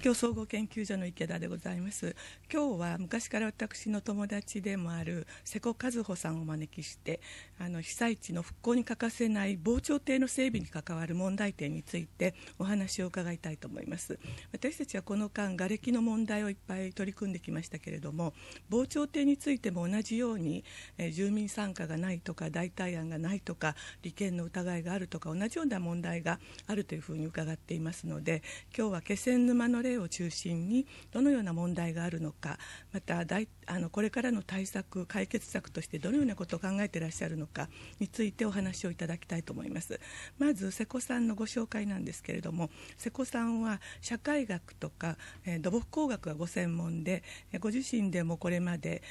京総合研究所の池田でございます今日は昔から私の友達でもある瀬古和穂さんをお招きしてあの被災地の復興に欠かせない防潮堤の整備に関わる問題点についてお話を伺いたいと思います私たちはこの間瓦礫の問題をいっぱい取り組んできましたけれども防潮堤についても同じように、え住民参加がないとか代替案がないとか利権の疑いがあるとか同じような問題があるというふうに伺っていますので今日は気仙沼の例例を中心にどのような問題があるのかまた大あのこれからの対策解決策としてどのようなことを考えていらっしゃるのかについてお話をいただきたいと思いますまず瀬古さんのご紹介なんですけれども瀬古さんは社会学とか、えー、土木工学がご専門でご自身でもこれまで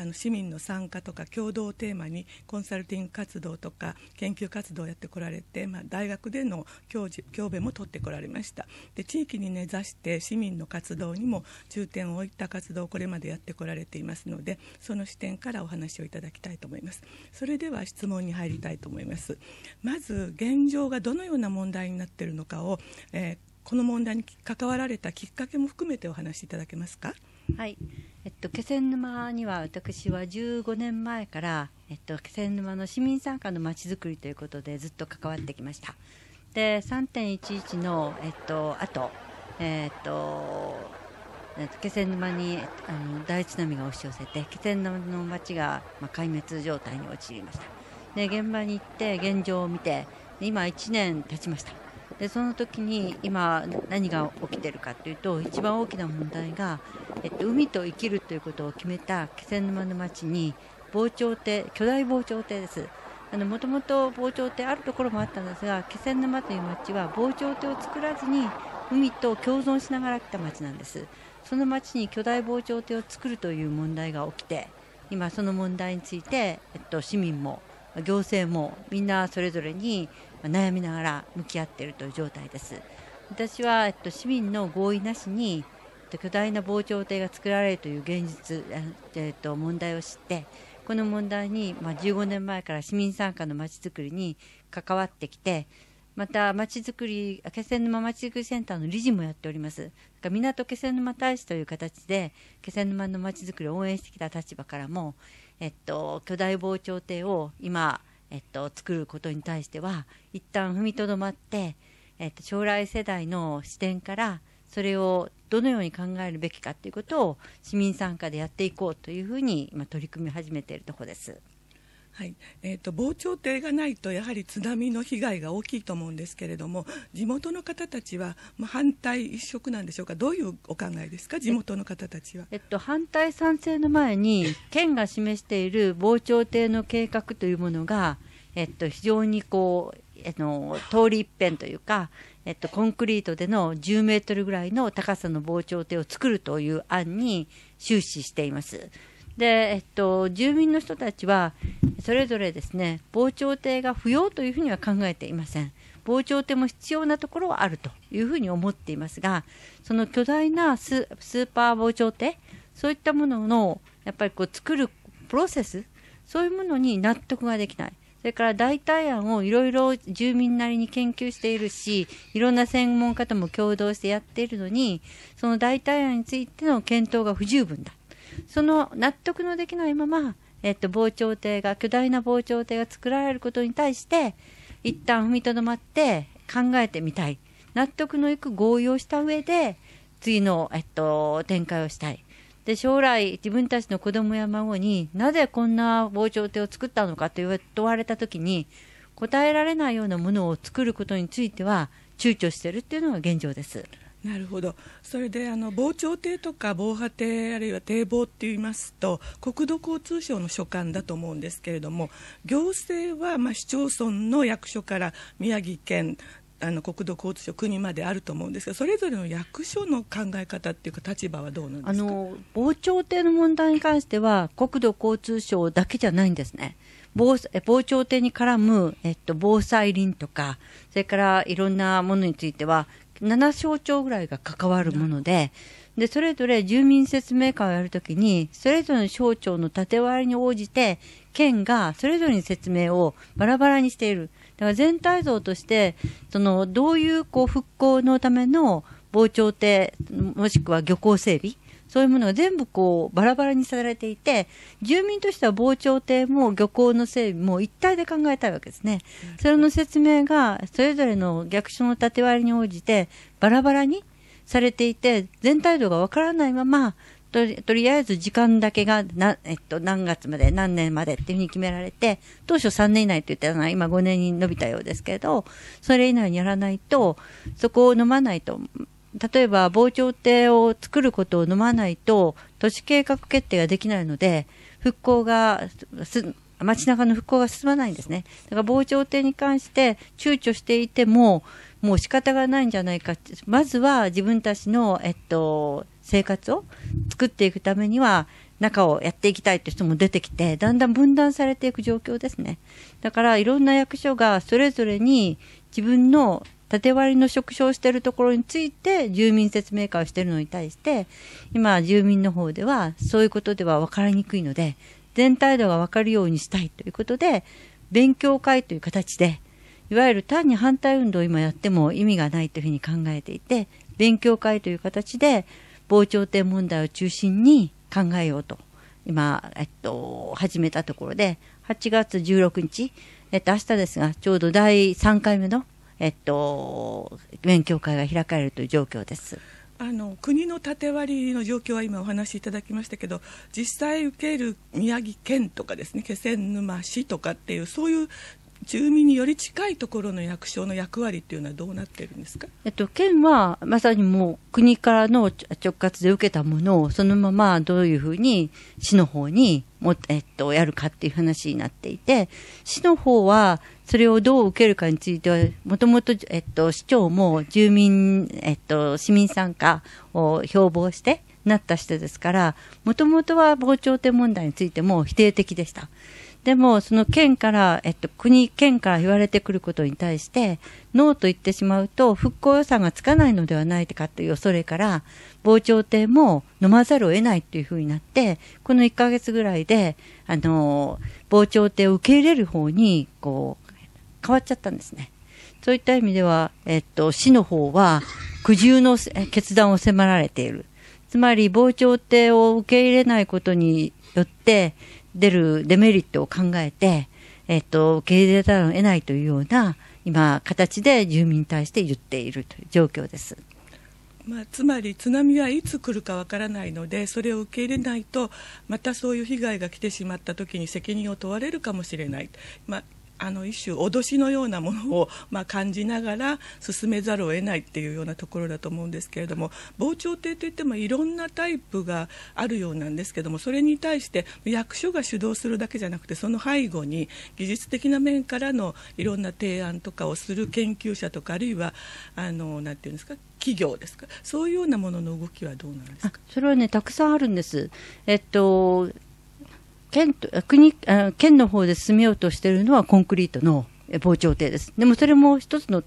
あの市民の参加とか共同をテーマにコンサルティング活動とか研究活動をやってこられて、まあ、大学での教授教鞭も取ってこられましたで地域に根ざして市民の活動にも重点を置いた活動をこれまでやってこられていますのでその視点からお話をいただきたいと思いますそれでは質問に入りたいと思いますまず現状がどのような問題になっているのかを、えー、この問題に関わられたきっかけも含めてお話しいただけますか。はい、えっと、気仙沼には私は15年前から、えっと、気仙沼の市民参加のまちづくりということでずっと関わってきましたで3.11の、えっと、あと、えっと、気仙沼にあの大津波が押し寄せて気仙沼の町が、まあ、壊滅状態に陥りましたで現場に行って現状を見て今1年経ちましたでその時に今何が起きてるかというと一番大きな問題が、えっと、海と生きるということを決めた気仙沼の町に防潮堤巨大防潮堤ですもともと防潮堤あるところもあったんですが気仙沼という町は防潮堤を作らずに海と共存しながら来た町なんですその町に巨大防潮堤を作るという問題が起きて今その問題について、えっと、市民も行政もみんなそれぞれに悩みながら向き合っているという状態です。私は、えっと、市民の合意なしに巨大な防潮堤が作られるという現実、えっと、問題を知ってこの問題に、まあ、15年前から市民参加のまちづくりに関わってきてまた町づくり気仙沼まちづくりセンターの理事もやっております港気仙沼大使という形で気仙沼のまちづくりを応援してきた立場からも、えっと、巨大防潮堤を今えっと、作ることに対しては一旦踏みとどまって、えっと、将来世代の視点からそれをどのように考えるべきかということを市民参加でやっていこうというふうに今取り組み始めているところです。はいえーと、防潮堤がないとやはり津波の被害が大きいと思うんですけれども地元の方たちは、ま反対一色なんでしょうかどういうお考えですか地元の方たちは、えっと、反対賛成の前に県が示している防潮堤の計画というものが、えっと、非常にこうあの通り一遍というか、えっと、コンクリートでの10メートルぐらいの高さの防潮堤を作るという案に終始しています。で、えっと、住民の人たちはそれぞれですね防潮堤が不要というふうには考えていません防潮堤も必要なところはあるというふうに思っていますがその巨大なスーパー防潮堤そういったもののやっぱりこう作るプロセスそういうものに納得ができないそれから代替案をいろいろ住民なりに研究しているし、いろんな専門家とも共同してやっているのに、その代替案についての検討が不十分だ。その納得のできないまま、えっと、防潮堤が、巨大な防潮堤が作られることに対して、一旦踏みとどまって考えてみたい。納得のいく合意をした上で、次の、えっと、展開をしたい。で、将来、自分たちの子供や孫になぜこんな防潮堤を作ったのかと問われた時に、答えられないようなものを作ることについては、躊躇してるっていうのが現状です。なるほどそれであの防潮堤とか防波堤あるいは堤防っていいますと国土交通省の所管だと思うんですけれども行政はまあ市町村の役所から宮城県あの国土交通省国まであると思うんですがそれぞれの役所の考え方っていうか立場はどうなんですかあの防潮堤の問題に関しては国土交通省だけじゃないんですね。防防潮堤に絡む、えっと、防災林とか、それからいろんなものについては、7省庁ぐらいが関わるもので、で、それぞれ住民説明会をやるときに、それぞれの省庁の縦割りに応じて、県がそれぞれに説明をバラバラにしている。だから全体像として、その、どういう、こう、復興のための防潮堤、もしくは漁港整備そういうものが全部こうバラバラにされていて住民としては防潮堤も漁港の整備も一体で考えたいわけですね。それの説明がそれぞれの逆所の縦割りに応じてバラバラにされていて全体度がわからないままととりあえず時間だけがな、えっと、何月まで何年までっていうふうに決められて当初3年以内と言ったのは今5年に伸びたようですけれどそれ以内にやらないとそこを飲まないと例えば防潮堤を作ることを飲まないと都市計画決定ができないので復興が街中の復興が進まないんですねだから防潮堤に関して躊躇していてももう仕方がないんじゃないかまずは自分たちの、えっと、生活を作っていくためには中をやっていきたいって人も出てきてだんだん分断されていく状況ですねだからいろんな役所がそれぞれに自分の縦割りの縮小しているところについて住民説明会をしているのに対して今住民の方ではそういうことでは分かりにくいので全体度が分かるようにしたいということで勉強会という形でいわゆる単に反対運動を今やっても意味がないというふうに考えていて勉強会という形で防潮堤問題を中心に考えようと今、えっと、始めたところで8月16日、えっと、明日ですがちょうど第3回目のえっと、勉強会が開かれるという状況です。あの国の縦割りの状況は今お話しいただきましたけど実際受ける宮城県とかですね気仙沼市とかっていうそういう住民により近いところの役所の役割っていうのはどうなってるんですか、えっと、県はまさにもう国からの直轄で受けたものをそのままどういうふうに市の方にも、えっと、やるかっていう話になっていて市の方はそれをどう受けるかについては、もともと、えっと、市長も住民、えっと、市民参加を標榜して、なった人ですから、もともとは防潮堤問題についても否定的でした。でも、その県から、えっと、国、県から言われてくることに対して、ノーと言ってしまうと、復興予算がつかないのではないかという恐れから、防潮堤も飲まざるを得ないというふうになって、この1ヶ月ぐらいで、あの、防潮堤を受け入れる方に、こう、変わっちゃったんですね。そういった意味では、えっと、市の方は苦渋の決断を迫られている。つまり、傍聴堤を受け入れないことによって出るデメリットを考えて、えっと、受け入れざる得ないというような、今、形で住民に対して言っているという状況です。まあ、つまり津波はいつ来るかわからないのでそれを受け入れないとまたそういう被害が来てしまった時に責任を問われるかもしれない、まあ、あの一種脅しのようなものを、まあ、感じながら進めざるを得ないっていうようなところだと思うんですけれども防潮堤といってもいろんなタイプがあるようなんですけどもそれに対して役所が主導するだけじゃなくてその背後に技術的な面からのいろんな提案とかをする研究者とかあるいはあのなんていうんですか企業ですかそういうようなものの動きはどうなんですかそれはねたくさんあるんです。えっと県国県の方で進めようとしているのはコンクリートの防潮堤です。でもそれも一つの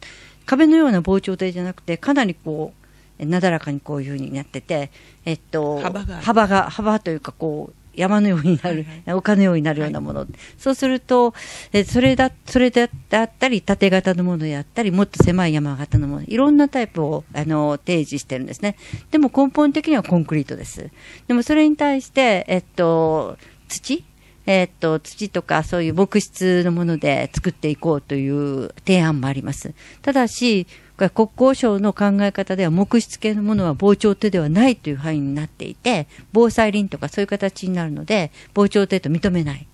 壁のような防潮堤じゃなくて、かなりこう、なだらかにこういうふうになってて、えっと、幅が、幅が、幅というかこう、山のようになる、はいはい、丘のようになるようなもの、はい、そうするとえそれだそれだったり縦型のものであったりもっと狭い山型のものいろんなタイプをあの提示してるんですねでも根本的にはコンクリートですでもそれに対して、えっと、土えー、っと、土とかそういう木質のもので作っていこうという提案もあります。ただし、国交省の考え方では木質系のものは防潮堤ではないという範囲になっていて、防災林とかそういう形になるので、防潮堤と認めない。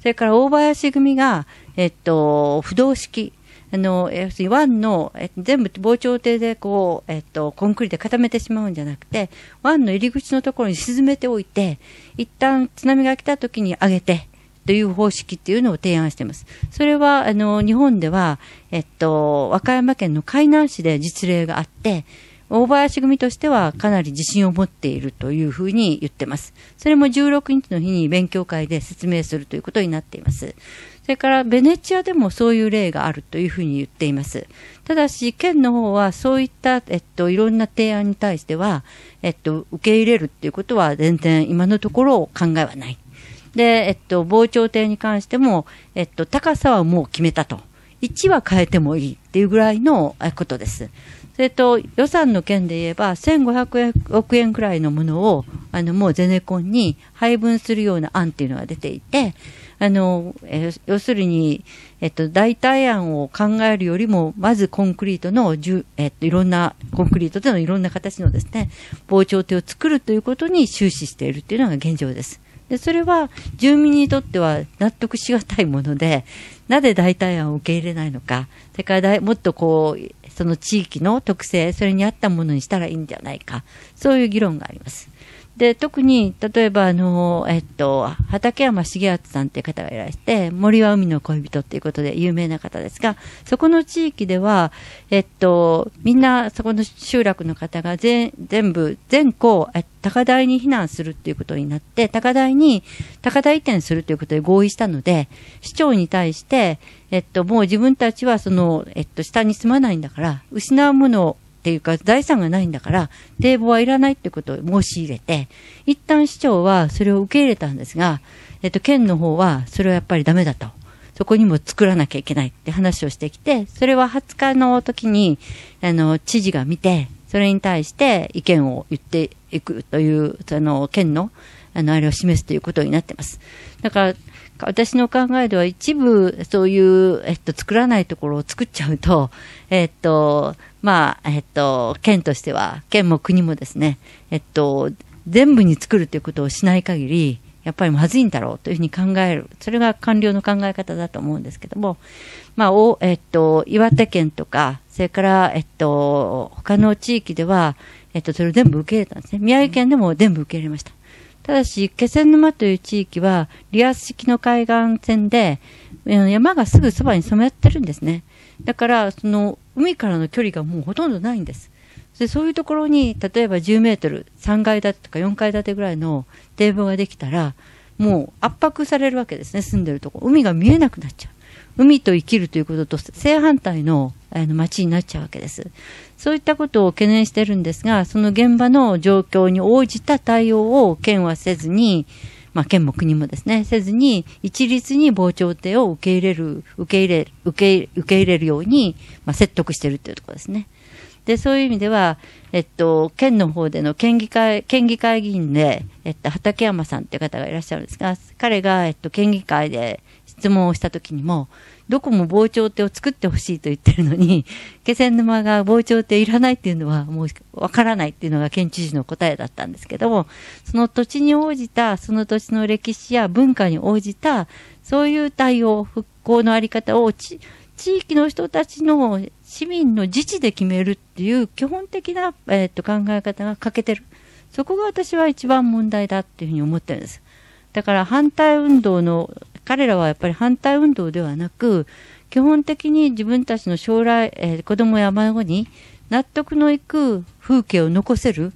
それから大林組が、えっと、不動式、あの、要するに湾の、え全部防潮堤でこう、えっと、コンクリートで固めてしまうんじゃなくて、湾の入り口のところに沈めておいて、一旦津波が来た時に上げて、という方式っていうのを提案しています。それは、あの、日本では、えっと、和歌山県の海南市で実例があって、大林組としてはかなり自信を持っているというふうに言ってます。それも16日の日に勉強会で説明するということになっています。それからベネチアでもそういう例があるというふうに言っています。ただし、県の方はそういった、えっと、いろんな提案に対しては、えっと、受け入れるっていうことは全然今のところ考えはない。で、えっと、防潮堤に関しても、えっと、高さはもう決めたと。1は変えてもいいっていうぐらいのことです。それと予算の件で言えば1500億円くらいのものをあのもうゼネコンに配分するような案っていうのが出ていて、あの、えー、要するに、えっと、代替案を考えるよりも、まずコンクリートの、えっと、いろんな、コンクリートでのいろんな形のですね、防潮堤を作るということに終始しているというのが現状です。で、それは住民にとっては納得しがたいもので、なぜ代替案を受け入れないのか、それからもっとこう、その地域の特性、それに合ったものにしたらいいんじゃないか、そういう議論があります。で、特に、例えば、あの、えっと、畠山重厚さんっていう方がいらして、森は海の恋人っていうことで有名な方ですが、そこの地域では、えっと、みんな、そこの集落の方が全、全部、全校、高台に避難するっていうことになって、高台に、高台移転するということで合意したので、市長に対して、えっと、もう自分たちは、その、えっと、下に住まないんだから、失うものをっていうか、財産がないんだから、堤防はいらないってことを申し入れて、一旦市長はそれを受け入れたんですが、えっと、県の方はそれはやっぱりダメだと。そこにも作らなきゃいけないって話をしてきて、それは20日の時に、あの、知事が見て、それに対して意見を言っていくという、その、県の、あの、あれを示すということになってます。だから、私の考えでは一部そういう、えっと、作らないところを作っちゃうと、えっと、まあ、えっと、県としては、県も国もですね、えっと、全部に作るということをしない限り、やっぱりまずいんだろうというふうに考える。それが官僚の考え方だと思うんですけども、まあ、お、えっと、岩手県とか、それから、えっと、他の地域では、えっと、それを全部受け入れたんですね。宮城県でも全部受け入れました。ただし、気仙沼という地域は、リアス式の海岸線で、山がすぐそばに染まってるんですね。だから、その、海からの距離がもうほとんどないんです。でそういうところに例えば10メートル3階建てとか4階建てぐらいの堤防ができたらもう圧迫されるわけですね住んでるとこ海が見えなくなっちゃう海と生きるということと正反対のあの街になっちゃうわけですそういったことを懸念してるんですがその現場の状況に応じた対応を県はせずにまあ、県も国もですね、せずに、一律に防潮堤を受け入れる、受け入れ、受け受け入れるように、まあ、説得してるっていうところですね。で、そういう意味では、えっと、県の方での県議会、県議会議員で、えっと、畠山さんっていう方がいらっしゃるんですが、彼が、えっと、県議会で質問をした時にも、どこも防潮堤を作ってほしいと言ってるのに、気仙沼が防潮堤いらないっていうのはもうわからないっていうのが県知事の答えだったんですけども、その土地に応じた、その土地の歴史や文化に応じた、そういう対応、復興のあり方を地域の人たちの市民の自治で決めるっていう基本的な、えー、っと考え方が欠けてる。そこが私は一番問題だっていうふうに思ってるんです。だから反対運動の彼らはやっぱり反対運動ではなく、基本的に自分たちの将来、えー、子供や孫に納得のいく風景を残せる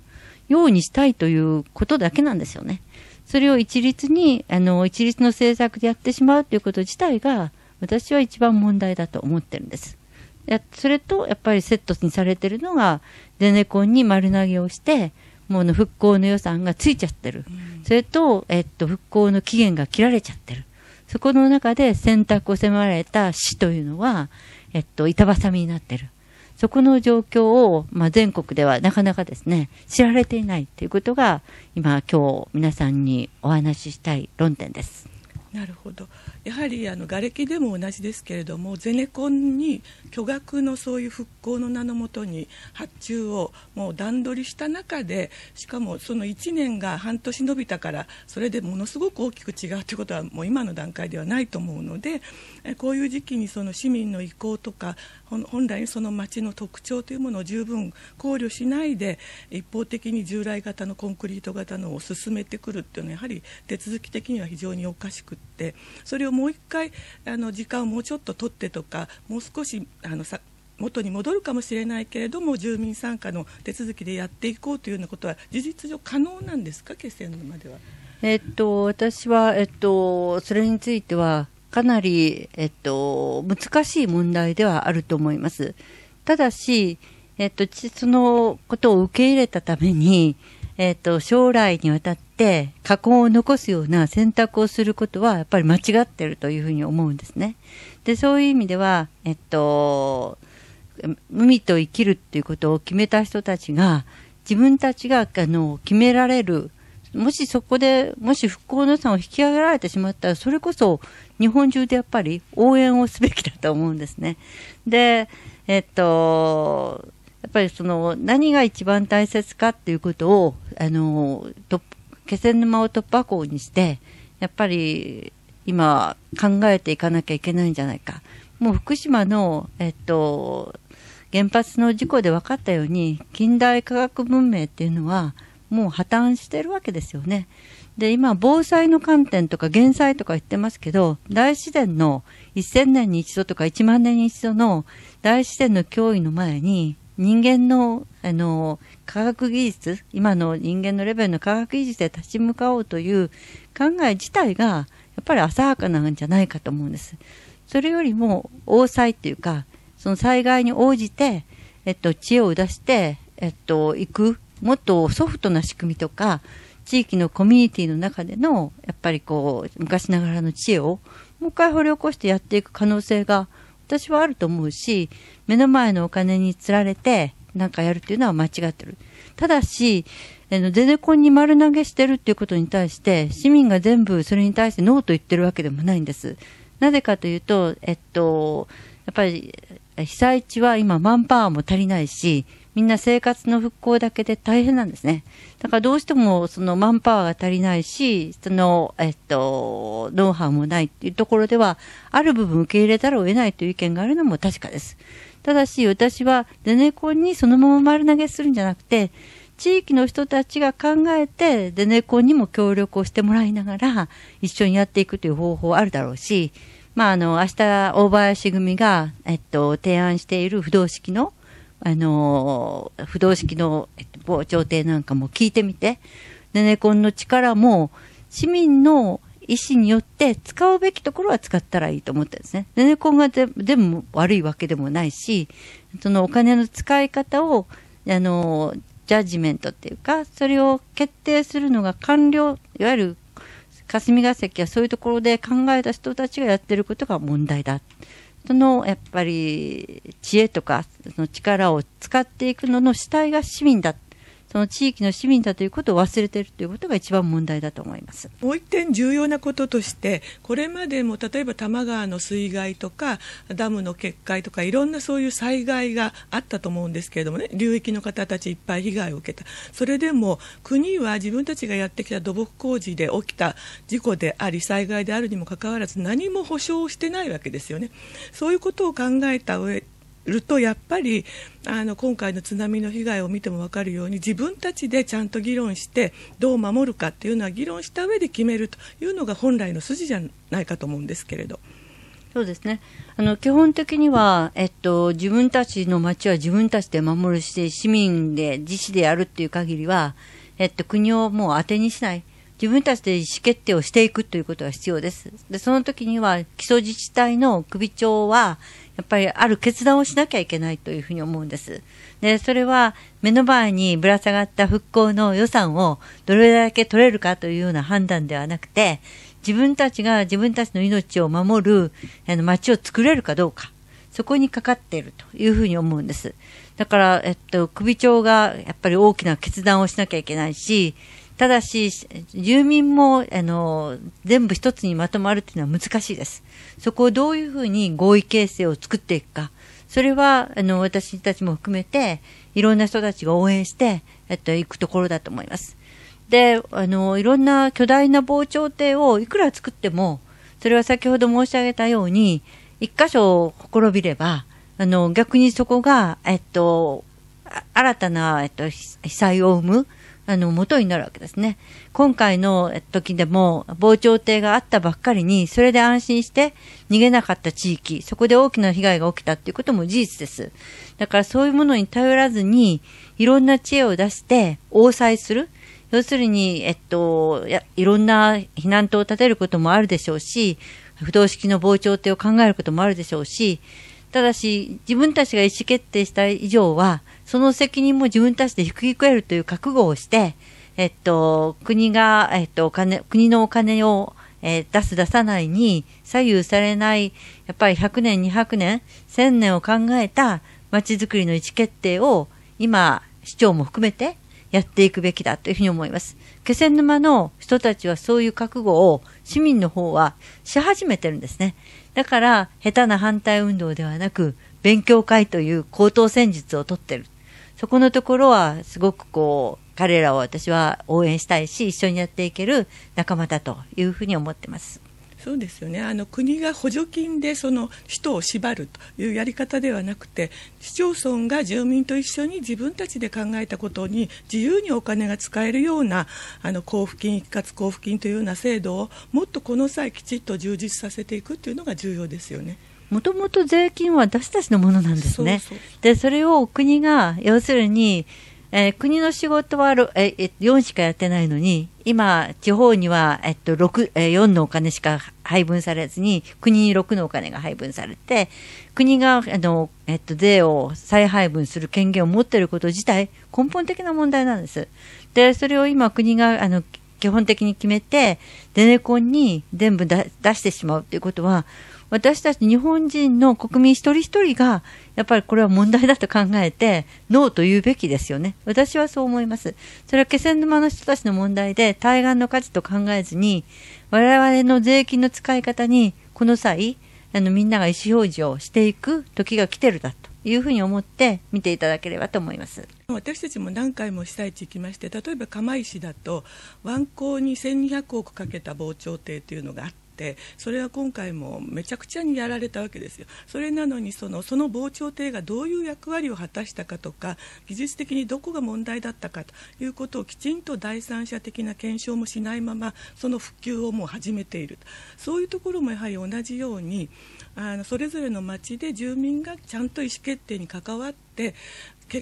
ようにしたいということだけなんですよね。それを一律に、あの、一律の政策でやってしまうということ自体が、私は一番問題だと思ってるんです。それと、やっぱりセットにされてるのが、ゼネコンに丸投げをして、もうの復興の予算がついちゃってる。うん、それと、えっと、復興の期限が切られちゃってる。そこの中で選択を迫られた死というのは、えっと、板挟みになってる。そこの状況を、まあ、全国ではなかなかですね、知られていないということが、今、今日皆さんにお話ししたい論点です。なるほど。やはりあの瓦礫でも同じですけれどもゼネコンに巨額のそういう復興の名のもとに発注をもう段取りした中でしかもその1年が半年延びたからそれでものすごく大きく違うということはもう今の段階ではないと思うのでこういう時期にその市民の意向とか本来その町の特徴というものを十分考慮しないで一方的に従来型のコンクリート型のを進めてくるっていうのはやはり手続き的には非常におかしくて。ってそれをもう一回あの時間をもうちょっと取ってとかもう少しあのさ元に戻るかもしれないけれども住民参加の手続きでやっていこうというようなことは事実上可能なんですか決戦までは。えっと、私は、えっと、それについてはかなり、えっと、難しい問題ではあると思います。ただし、えっと、そのことを受け入れたために、えっ、ー、と、将来にわたって禍根を残すような選択をすることは、やっぱり間違ってるというふうに思うんですね。で、そういう意味では、えっと、海と生きるっていうことを決めた人たちが、自分たちが、あの、決められるもしそこで、もし復興の予算を引き上げられてしまったら、それこそ日本中でやっぱり応援をすべきだと思うんですね。で、えっと、やっぱりその何が一番大切かっていうことを、あの、と気仙沼を突破口にして、やっぱり今考えていかなきゃいけないんじゃないか。もう福島の、えっと、原発の事故で分かったように、近代科学文明っていうのは、もう破綻してるわけですよね。で、今、防災の観点とか減災とか言ってますけど、大自然の1000年に一度とか1万年に一度の大自然の脅威の前に、人間の、あの、科学技術、今の人間のレベルの科学技術で立ち向かおうという考え自体が、やっぱり浅はかなんじゃないかと思うんです。それよりも、応災っていうか、その災害に応じて、えっと、知恵を出して、えっと、行く、もっとソフトな仕組みとか、地域のコミュニティの中での、やっぱりこう、昔ながらの知恵を、もう一回掘り起こしてやっていく可能性が、私はあると思うし、目の前のお金につられて、なんかやるっていうのは間違ってる。ただし、あの、ゼネコンに丸投げしてるっていうことに対して、市民が全部それに対してノーと言ってるわけでもないんです。なぜかというと、えっと、やっぱり、被災地は今マンパワーも足りないし、みんな生活の復興だけで大変なんですね。だからどうしてもそのマンパワーが足りないし、その、えっと、ノウハウもないっていうところでは、ある部分受け入れざるを得ないという意見があるのも確かです。ただし私はゼネコンにそのまま丸投げするんじゃなくて、地域の人たちが考えて、ゼネコンにも協力をしてもらいながら、一緒にやっていくという方法あるだろうし、まあ、あの、明日、大林組が、えっと、提案している不動式のあの不動式の、えっと、防潮堤なんかも聞いてみて、ネネコンの力も市民の意思によって使うべきところは使ったらいいと思ったんですね。ネネコンがででも悪いわけでもないし、そのお金の使い方を、あの、ジャッジメントっていうか、それを決定するのが官僚、いわゆる霞が関やそういうところで考えた人たちがやってることが問題だ。そのやっぱり知恵とかその力を使っていくのの主体が市民だっその地域の市民だということを忘れているということが一番問題だと思いますもう一点重要なこととしてこれまでも例えば多摩川の水害とかダムの決壊とかいろんなそういう災害があったと思うんですけれどもね流域の方たちいっぱい被害を受けたそれでも国は自分たちがやってきた土木工事で起きた事故であり災害であるにもかかわらず何も保証してないわけですよね。そういうことを考えた上るとやっぱりあの今回の津波の被害を見ても分かるように自分たちでちゃんと議論してどう守るかっていうのは議論した上で決めるというのが本来の筋じゃないかと思うんですけれど。そうですね。あの、基本的には、えっと、自分たちの町は自分たちで守るし、市民で、自治でやるっていう限りは、えっと、国をもう当てにしない。自分たちで意思決定をしていくということが必要です。で、その時には、基礎自治体の首長は、やっぱりある決断をしなきゃいけないというふうに思うんです。で、それは目の前にぶら下がった復興の予算をどれだけ取れるかというような判断ではなくて、自分たちが自分たちの命を守る、あの、街を作れるかどうか、そこにかかっているというふうに思うんです。だから、えっと、首長がやっぱり大きな決断をしなきゃいけないし、ただし、住民も、あの、全部一つにまとまるっていうのは難しいです。そこをどういうふうに合意形成を作っていくか。それは、あの、私たちも含めて、いろんな人たちが応援して、えっと、行くところだと思います。で、あの、いろんな巨大な防潮堤をいくら作っても、それは先ほど申し上げたように、一箇所ほころびれば、あの、逆にそこが、えっと、新たな、えっと、被災を生むあの、元になるわけですね。今回の時でも、防潮堤があったばっかりに、それで安心して逃げなかった地域、そこで大きな被害が起きたっていうことも事実です。だからそういうものに頼らずに、いろんな知恵を出して、応災する。要するに、えっと、いろんな避難塔を建てることもあるでしょうし、不動式の防潮堤を考えることもあるでしょうし、ただし、自分たちが意思決定した以上は、その責任も自分たちで引き受けるという覚悟をして、えっと、国が、えっと、お金、国のお金を、えー、出す出さないに左右されない、やっぱり100年、200年、1000年を考えた街づくりの意思決定を今、市長も含めてやっていくべきだというふうに思います。気仙沼の人たちはそういう覚悟を市民の方はし始めてるんですね。だから下手な反対運動ではなく勉強会という高等戦術をとってる。そこのところはすごくこう彼らを私は応援したいし一緒にやっていける仲間だというふうに思ってます。そうですよねあの国が補助金でその人を縛るというやり方ではなくて市町村が住民と一緒に自分たちで考えたことに自由にお金が使えるようなあの交付金一括交付金というような制度をもっとこの際きちっと充実させていくというのが重要ですよね。もともと税金は私たちのものなんですね。そでそれを国が要するにえー、国の仕事は、え4しかやってないのに、今、地方には、えっと、6、えー、4のお金しか配分されずに、国に6のお金が配分されて、国が、あの、えっと、税を再配分する権限を持っていること自体、根本的な問題なんです。で、それを今、国が、あの、基本的に決めて、デネコンに全部出してしまうということは、私たち日本人の国民一人一人が、やっぱりこれは問題だと考えて、ノーと言うべきですよね。私はそう思います。それは気仙沼の人たちの問題で、対岸の値と考えずに、我々の税金の使い方に、この際、あの、みんなが意思表示をしていく時が来てるだと。いうふうに思って見ていただければと思います私たちも何回も被災地行きまして例えば釜石だと湾口に1200億かけた防潮堤というのがあっててそれは今回もめちゃくちゃにやられたわけですよそれなのにそのその防潮堤がどういう役割を果たしたかとか技術的にどこが問題だったかということをきちんと第三者的な検証もしないままその復旧をもう始めているそういうところもやはり同じようにあのそれぞれの町で住民がちゃんと意思決定に関わって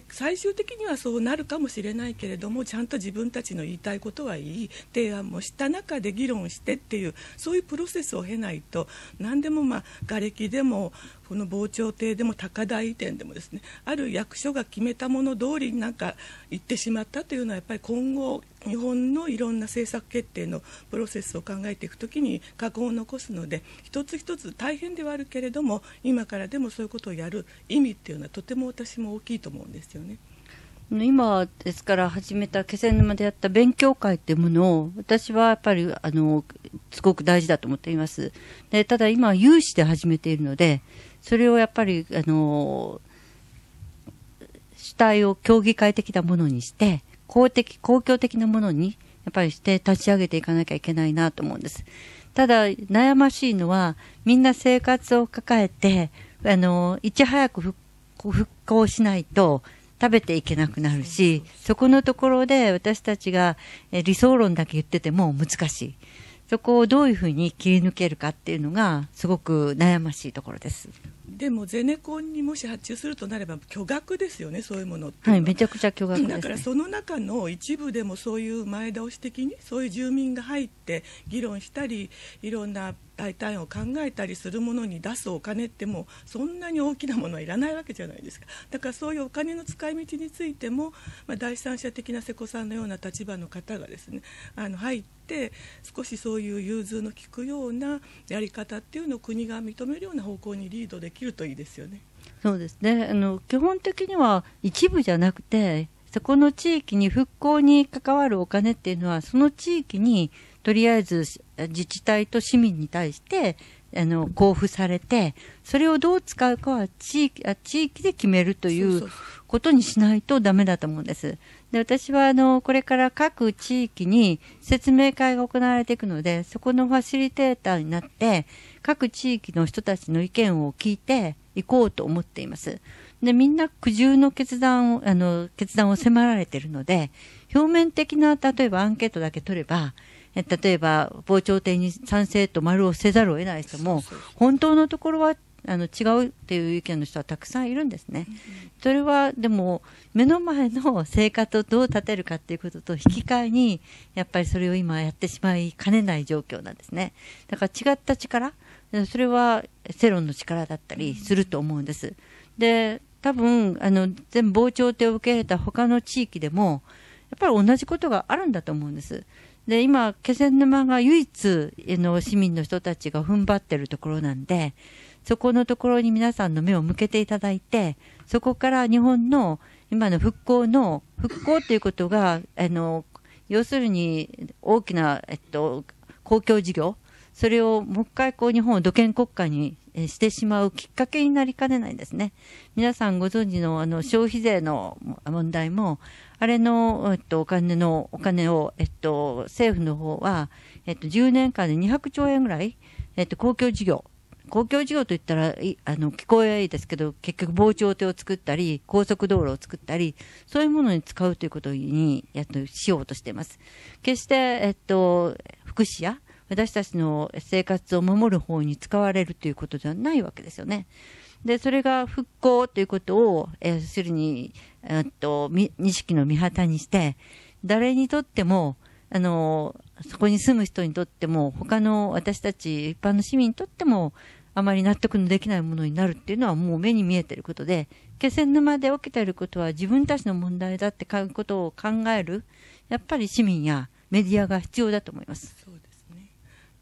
最終的にはそうなるかもしれないけれどもちゃんと自分たちの言いたいことはいい提案もした中で議論してっていうそういうプロセスを経ないと何でもまあ瓦礫でもこの防潮堤でも高台移転でもですねある役所が決めたもの通りになんか行ってしまったというのはやっぱり今後日本のいろんな政策決定のプロセスを考えていくときに過去を残すので一つ一つ大変ではあるけれども今からでもそういうことをやる意味っていうのはとても私も大きいと思うんですよね。今ですから始めた気仙沼でやった勉強会っていうものを私はやっぱりあのすごく大事だと思っていますでただ今有志で始めているのでそれをやっぱり、あの主体を競技会的なものにして、公的、公共的なものに、やっぱりして立ち上げていかなきゃいけないなと思うんです。ただ、悩ましいのは、みんな生活を抱えて、あの、いち早く復興しないと食べていけなくなるし、そこのところで私たちが理想論だけ言ってても難しい。そこをどういうふうに切り抜けるかっていうのが、すごく悩ましいところです。でもゼネコンにもし発注するとなれば巨額ですよね、そういうものってはい、めちゃくちゃ巨額、ね、だからその中の一部でもそういう前倒し的にそういう住民が入って議論したりいろんな大胆を考えたりするものに出すお金ってもうそんなに大きなものはいらないわけじゃないですかだからそういうお金の使い道についても、まあ、第三者的な瀬古さんのような立場の方がですねあの入って少しそういう融通の利くようなやり方っていうのを国が認めるような方向にリードできるといいですよね。そうですねあの基本的には一部じゃなくてそこの地域に復興に関わるお金っていうのはその地域にとりあえず自治体と市民に対して、あの、交付されて、それをどう使うかは地域、地域で決めるということにしないとダメだと思うんです。で、私はあの、これから各地域に説明会が行われていくので、そこのファシリテーターになって、各地域の人たちの意見を聞いていこうと思っています。で、みんな苦渋の決断を、あの、決断を迫られているので、表面的な、例えばアンケートだけ取れば、例えば防潮堤に賛成と丸をせざるを得ない人も本当のところはあの違うっていう意見の人はたくさんいるんですね。それはでも目の前の生活をどう立てるかっていうことと引き換えにやっぱりそれを今やってしまいかねない状況なんですね。だから違った力それは世論の力だったりすると思うんです。で多分あの全防潮堤を受け入れた他の地域でもやっぱり同じことがあるんだと思うんです。で、今、気仙沼が唯一、の、市民の人たちが踏ん張ってるところなんで、そこのところに皆さんの目を向けていただいて、そこから日本の今の復興の、復興ということが、あの、要するに大きな、えっと、公共事業、それをもう一回こう日本を土建国家にしてしまうきっかけになりかねないんですね。皆さんご存知のあの消費税の問題も、あれの、えっと、お金の、お金を、えっと、政府の方は、えっと、10年間で200兆円ぐらい、えっと、公共事業、公共事業と言ったら、あの、聞こえはいいですけど、結局防潮堤を作ったり、高速道路を作ったり、そういうものに使うということに、やっと、しようとしています。決して、えっと、福祉や、私たちの生活を守る方に使われるということではないわけですよね。で、それが復興ということを、えー、するに、えっと、錦の御旗にして、誰にとっても、あの、そこに住む人にとっても、他の私たち一般の市民にとっても、あまり納得のできないものになるっていうのはもう目に見えてることで、気仙沼で起きていることは自分たちの問題だってことを考える、やっぱり市民やメディアが必要だと思います。そう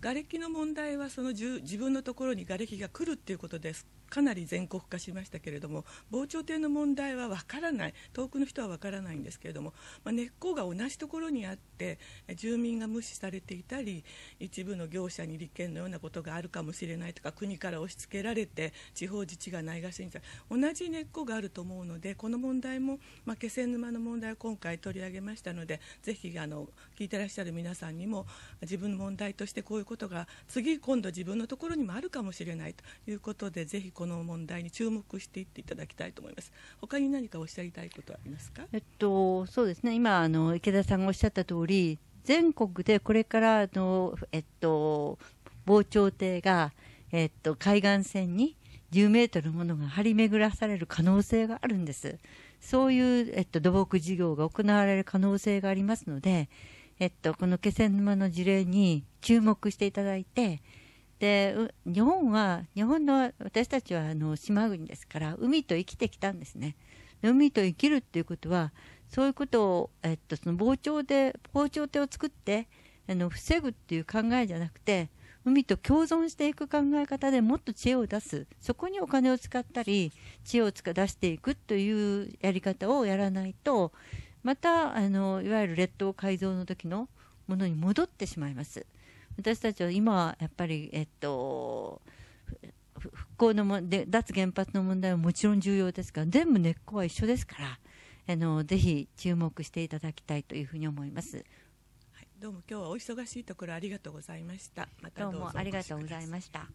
瓦礫の問題はその自分のところに瓦礫が来るっていうことですかなり全国化しましたけれども防潮堤の問題は分からない遠くの人は分からないんですけれども、まあ、根っこが同じところにあって住民が無視されていたり一部の業者に利権のようなことがあるかもしれないとか国から押し付けられて地方自治がないがしに同じ根っこがあると思うのでこの問題も、まあ、気仙沼の問題を今回取り上げましたのでぜひあの聞いてらっしゃる皆さんにも自分の問題としてこういうことことが次今度自分のところにもあるかもしれないということでぜひこの問題に注目していっていただきたいと思います他に何かおっしゃりたいことはありますかえっとそうですね今あの池田さんがおっしゃった通り全国でこれからあのえっと防潮堤がえっと海岸線に10メートルものが張り巡らされる可能性があるんです。そういう、えっと、土木事業が行われる可能性がありますので、えっと、この気仙沼の事例に注目していただいてで日本は日本の私たちはあの島国ですから海と生きてきたんですね。海と生きるっていうことはそういうことを、えっと、その防潮で膨張堤を作ってあの防ぐっていう考えじゃなくて海と共存していく考え方でもっと知恵を出すそこにお金を使ったり知恵を出していくというやり方をやらないとまたあのいわゆる列島改造の時のものに戻ってしまいます私たちは今はやっぱり、えっと、復興のもで脱原発の問題はもちろん重要ですが全部根っこは一緒ですからあのぜひ注目していただきたいというふうに思います。はい、どうも今日はお忙しいところありがとうございました。またどうもありがとうございました。